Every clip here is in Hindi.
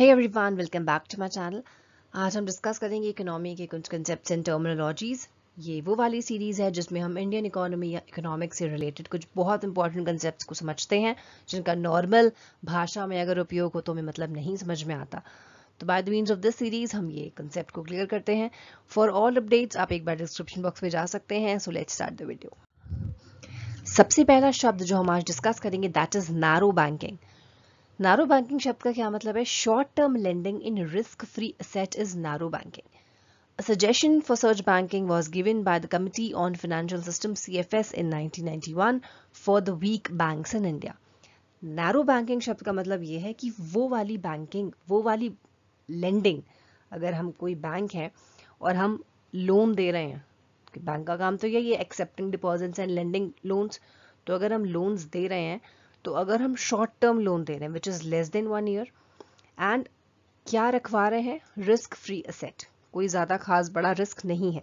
Hey everyone welcome back to my channel आज हम डिस्कस करेंगे इकोनॉमी के कुछ कंसेप्ट एंड टर्मिनोलॉजीज़ ये वो वाली सीरीज़ है जिसमें हम इंडियन इकोनॉमी या इकोनॉमिक्स से रिलेटेड कुछ बहुत इंपॉर्टेंट कंसेप्ट को समझते हैं जिनका नॉर्मल भाषा में अगर उपयोग हो तो हमें मतलब नहीं समझ में आता तो by the means of this series हम ये कंसेप्ट को क्लियर करते हैं फॉर ऑल अपडेट्स आप एक बार डिस्क्रिप्शन बॉक्स में जा सकते हैं so let start the video सबसे पहला शब्द जो हम आज डिस्कस करेंगे that is narrow banking narrow banking शब्द का क्या मतलब है short term lending in risk free asset is narrow banking A suggestion for such banking was given by the Committee on Financial Systems CFS in 1991 for the weak banks in India. Narrow banking शब्द का मतलब ये है कि वो वाली बैंकिंग वो वाली लेंडिंग अगर हम कोई बैंक है और हम लोन दे रहे हैं बैंक का काम तो यही है accepting deposits and lending loans तो अगर हम लोन्स दे रहे हैं तो अगर हम शॉर्ट टर्म लोन दे रहे हैं which is less than one year and क्या रखवा रहे हैं रिस्क फ्री असेट कोई ज़्यादा खास बड़ा रिस्क नहीं है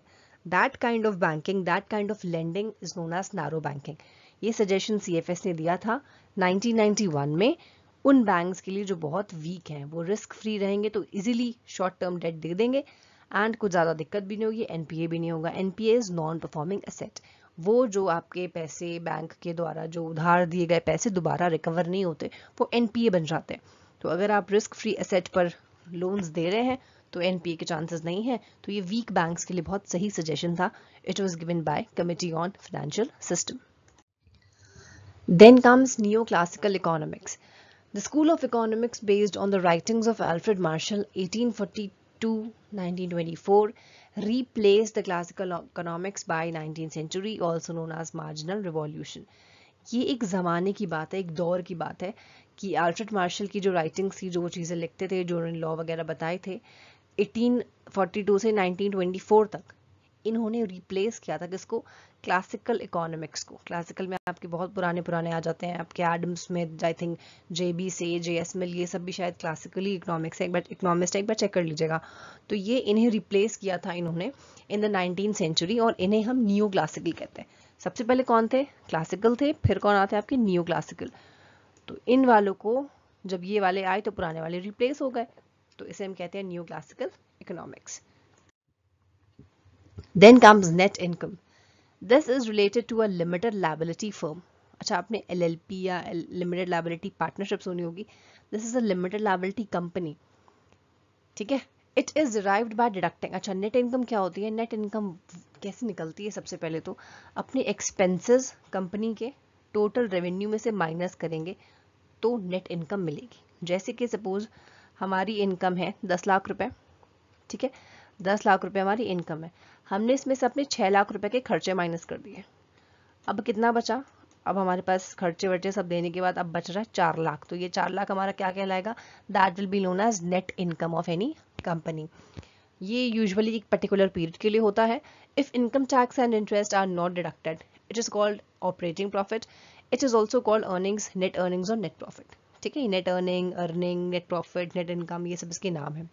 that kind of banking that kind of lending is known as narrow banking ये सजेशन सी ने दिया था 1991 में उन बैंक्स के लिए जो बहुत वीक हैं वो रिस्क फ्री रहेंगे तो इजीली शॉर्ट टर्म डेट दे देंगे एंड कुछ ज़्यादा दिक्कत भी नहीं होगी एनपीए भी नहीं होगा NPA is non performing asset वो जो आपके पैसे बैंक के द्वारा जो उधार दिए गए पैसे दोबारा रिकवर नहीं होते वो एन बन जाते हैं तो अगर आप रिस्क फ्री एसेट पर लोन्स दे रहे हैं तो एन के चांसेस नहीं है तो ये वीक बैंक्स के लिए बहुत सही सजेशन था it was given by committee on financial system then comes neo classical economics The School of Economics based on the writings of Alfred Marshall 1842 1924 replaced the classical economics by 19th century also known as marginal revolution ये एक ज़माने की बात है एक दौर की बात है कि आल्फ्रेड मार्शल की जो राइटिंग्स थी जो चीज़ें लिखते थे जो उन्होंने लॉ वगैरह बताए थे 1842 से 1924 तक इन्होंने रिप्लेस किया था किसको क्लासिकल इकोनॉमिक्स को क्लासिकल में आपके बहुत पुराने पुराने आ जाते हैं आपके Adam Smith I think J B Say J S मिल ये सब भी शायद क्लासिकली इकोनॉमिक्स है एक बार इकोनॉमिक्स एक बार चेक कर लीजिएगा तो ये इन्हें रिप्लेस किया था इन्होंने इन द नाइनटीन सेंचुरी और इन्हें हम न्यू क्लासिकल कहते हैं सबसे पहले कौन थे क्लासिकल थे फिर कौन आते हैं आपके न्यू क्लासिकल तो इन वालों को जब ये वाले आए तो पुराने वाले रिप्लेस हो गए तो इसे हम कहते हैं new classical economics then comes net income this is related to a limited liability firm अच्छा आपने एल एल पी या लिमिटेड लाइबिलिटी पार्टनरशिप सुनी होगी this is a limited liability company ठीक है it is derived by deducting अच्छा नेट इनकम क्या होती है नेट इनकम कैसे निकलती है सबसे पहले तो अपने एक्सपेंसेस कंपनी के टोटल रेवेन्यू में से माइनस करेंगे तो नेट इनकम मिलेगी जैसे कि सपोज हमारी इनकम है दस लाख रुपए ठीक है दस लाख रुपए हमारी इनकम है हमने इसमें से अपने छः लाख रुपए के खर्चे माइनस कर दिए अब कितना बचा अब हमारे पास खर्चे वर्चे सब देने के बाद अब बच रहा है चार लाख तो ये चार लाख हमारा क्या कहलाएगा that will be known as net income of any company ये यूजुअली एक पर्टिकुलर पीरियड के लिए होता है if income tax and interest are not deducted it is called operating profit it is also called earnings net earnings और नेट प्रॉफिट ठीक है net earning earning net profit net income ये सब इसके नाम है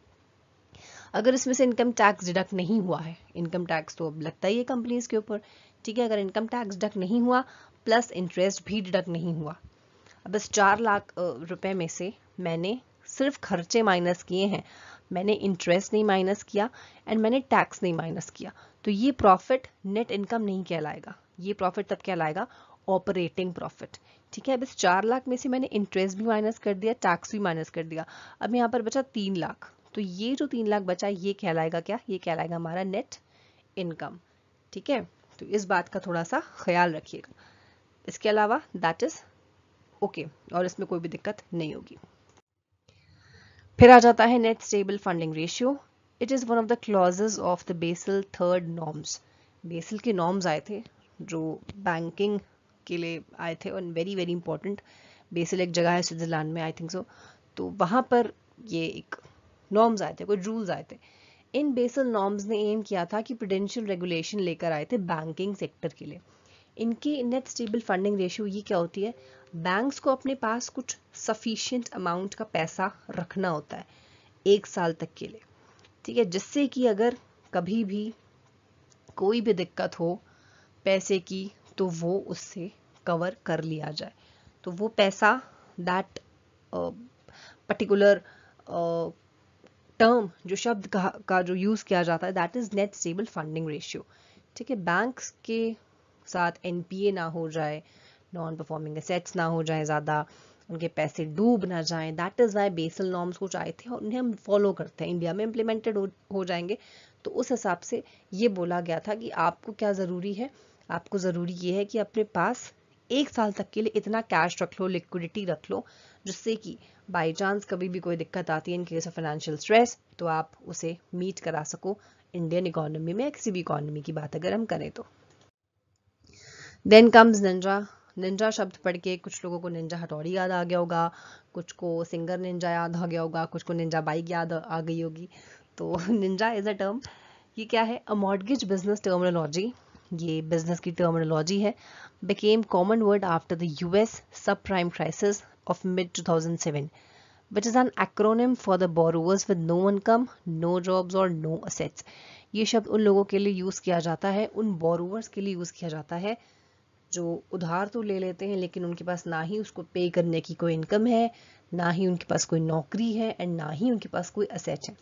अगर इसमें से इनकम टैक्स डिडक्ट नहीं हुआ है इनकम टैक्स तो अब लगता ही है कंपनीज के ऊपर ठीक है अगर इनकम टैक्स डिडक्ट नहीं हुआ प्लस इंटरेस्ट भी डिडक्ट नहीं हुआ अब इस चार लाख रुपए में से मैंने सिर्फ खर्चे माइनस किए हैं मैंने इंटरेस्ट नहीं माइनस किया एंड मैंने टैक्स नहीं माइनस किया तो ये प्रॉफिट नेट इनकम नहीं कहलाएगा ये प्रॉफिट तब कहलाएगा ऑपरेटिंग प्रॉफिट ठीक है अब इस चार लाख में से मैंने इंटरेस्ट भी माइनस कर दिया टैक्स भी माइनस कर दिया अब यहाँ पर बचा तीन लाख तो ये जो तीन लाख बचा ये कहलाएगा क्या ये कहलाएगा हमारा नेट इनकम ठीक है तो इस बात का थोड़ा सा ख्याल रखिएगा इसके अलावा दैट इज ओके और इसमें कोई भी दिक्कत नहीं होगी फिर आ जाता है net stable funding ratio it is one of the clauses of the Basel third norms Basel के नॉर्म्स आए थे जो बैंकिंग के लिए आए थे और वेरी वेरी इंपॉर्टेंट बेसल एक जगह है स्विट्ज़रलैंड में आई थिंक सो तो वहां पर ये एक नॉर्म्स आए थे कुछ रूल्स आए थे इन बेसल नॉर्म्स ने एम किया था कि प्रोडेंशियल रेगुलेशन लेकर आए थे बैंकिंग सेक्टर के लिए इनके नेट स्टेबल फंडिंग रेशियो ये क्या होती है बैंक्स को अपने पास कुछ सफिशियंट अमाउंट का पैसा रखना होता है एक साल तक के लिए ठीक है जिससे कि अगर कभी भी कोई भी दिक्कत हो पैसे की तो वो उससे कवर कर लिया जाए तो वो पैसा दैट पर्टिकुलर uh, टर्म जो शब्द का, का जो यूज़ किया जाता है that is net stable funding ratio ठीक है बैंक्स के साथ एनपीए ना हो जाए नॉन परफॉर्मिंग असेट्स ना हो जाए ज़्यादा उनके पैसे डूब ना जाए that is why Basel norms कुछ आए थे और उन्हें हम फॉलो करते हैं इंडिया में इम्प्लीमेंटेड हो, हो जाएंगे तो उस हिसाब से ये बोला गया था कि आपको क्या ज़रूरी है आपको ज़रूरी ये है कि अपने पास एक साल तक के लिए इतना कैश रख लो लिक्विडिटी रख लो जिससे कि बाय चांस कभी भी कोई दिक्कत आती है in case of financial stress तो आप उसे मीट करा सको इंडियन इकोनॉमी में किसी भी इकोनॉमी की बात अगर हम करें तो देन कम्स निंजा निंजा शब्द पढ़ के कुछ लोगों को निंजा हटौड़ी याद आ गया होगा कुछ को सिंगर निंजा याद आ गया होगा कुछ को निंजा बाइक याद आ गई होगी तो निंजा इज़ अ टर्म ये क्या है अ मॉडगेज बिजनेस टर्मिनोलॉजी ये बिजनेस की टर्मिनोलॉजी है became common word after the US subprime crisis of mid 2007 which is an acronym for the borrowers with no income no jobs और नो असेट्स ये शब्द उन लोगों के लिए यूज़ किया जाता है उन बोरोवर्स के लिए यूज़ किया जाता है जो उधार तो ले लेते हैं लेकिन उनके पास ना ही उसको पे करने की कोई इनकम है ना ही उनके पास कोई नौकरी है एंड ना ही उनके पास कोई असेट है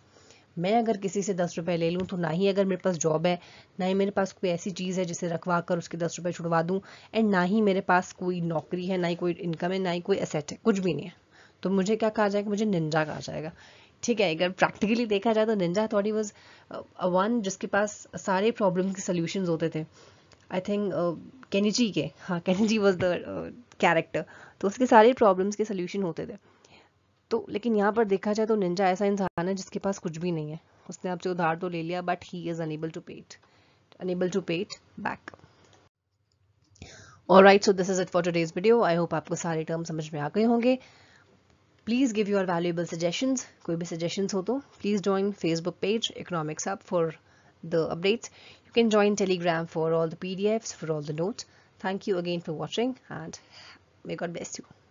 मैं अगर किसी से दस रुपये ले लूँ तो ना ही अगर मेरे पास जॉब है ना ही मेरे पास कोई ऐसी चीज़ है जिसे रखवा कर उसके दस रुपये छुड़वा दूँ एंड ना ही मेरे पास कोई नौकरी है ना ही कोई इनकम है ना ही कोई असेट है कुछ भी नहीं है तो मुझे क्या कहा जाएगा मुझे निंजा कहा जाएगा ठीक है अगर प्रैक्टिकली देखा जाए तो निंजा थॉडी वॉज वन जिसके पास सारे प्रॉब्लम के सोल्यूशन होते थे आई थिंक कैनिजी के हाँ कैनिजी वॉज द कैरेक्टर तो उसके सारे प्रॉब्लम्स के सोल्यूशन होते थे तो लेकिन यहाँ पर देखा जाए तो निंजा ऐसा इंसान है जिसके पास कुछ भी नहीं है उसने आपसे उधार तो ले लिया but he is unable to pay unable to pay back और right so this is it for day's video I hope आपको सारे टर्म समझ में आ गए होंगे please give your valuable suggestion कोई भी सजेशन हो तो please join Facebook page Economics Up for the updates you can join Telegram for all the P D F for all the note thank you again for watching and may God बेस्ट यू